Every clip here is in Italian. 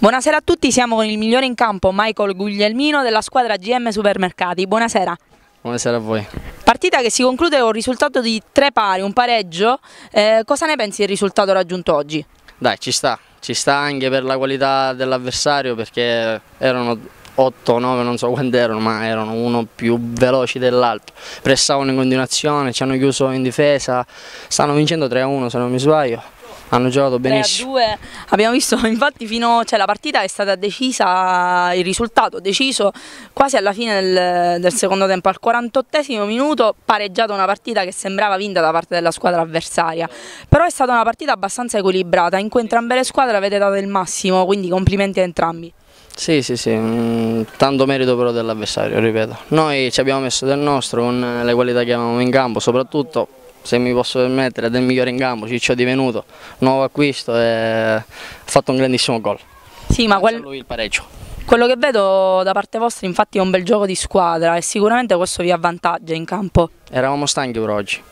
Buonasera a tutti, siamo con il migliore in campo Michael Guglielmino della squadra GM Supermercati. Buonasera. Buonasera a voi. Partita che si conclude con un risultato di tre pari, un pareggio. Eh, cosa ne pensi del risultato raggiunto oggi? Dai, ci sta, ci sta anche per la qualità dell'avversario perché erano 8 9, non so quando erano, ma erano uno più veloci dell'altro. Pressavano in continuazione, ci hanno chiuso in difesa, stanno vincendo 3-1 se non mi sbaglio hanno giocato benissimo. 2 abbiamo visto infatti fino, cioè, la partita è stata decisa, il risultato deciso quasi alla fine del, del secondo tempo, al 48 minuto pareggiata una partita che sembrava vinta da parte della squadra avversaria, però è stata una partita abbastanza equilibrata, in cui entrambe le squadre avete dato il massimo, quindi complimenti a entrambi. Sì, sì, sì, mm, tanto merito però dell'avversario, ripeto. Noi ci abbiamo messo del nostro con le qualità che avevamo in campo, soprattutto se mi posso permettere, del migliore in campo, Ciccio è divenuto, nuovo acquisto e ha fatto un grandissimo gol. Sì, ma quel... lui il pareggio. Quello che vedo da parte vostra infatti è un bel gioco di squadra e sicuramente questo vi avvantaggia in campo. Eravamo stanchi per oggi,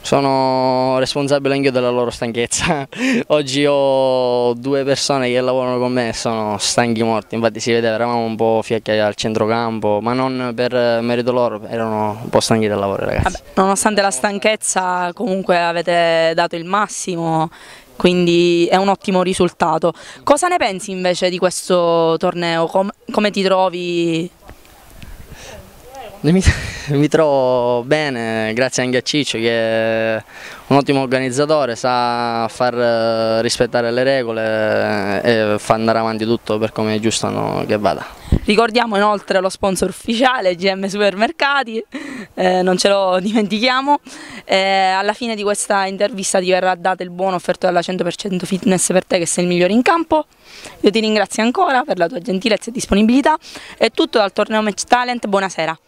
sono responsabile anche io della loro stanchezza. Oggi ho due persone che lavorano con me e sono stanchi morti, infatti si vede, eravamo un po' fiacchiati al centrocampo, ma non per merito loro, erano un po' stanchi del lavoro ragazzi. Vabbè, nonostante la stanchezza comunque avete dato il massimo, quindi è un ottimo risultato. Cosa ne pensi invece di questo torneo? Com come ti trovi? Mi, mi, trovo bene, grazie anche a Ciccio che è un ottimo organizzatore, sa far eh, rispettare le regole e fa andare avanti tutto per come è giusto che vada. Ricordiamo inoltre lo sponsor ufficiale GM Supermercati, eh, non ce lo dimentichiamo. Eh, alla fine di questa intervista ti verrà dato il buono offerto dalla 100% Fitness per te che sei il migliore in campo. Io ti ringrazio ancora per la tua gentilezza e disponibilità. È tutto dal torneo Match Talent, buonasera.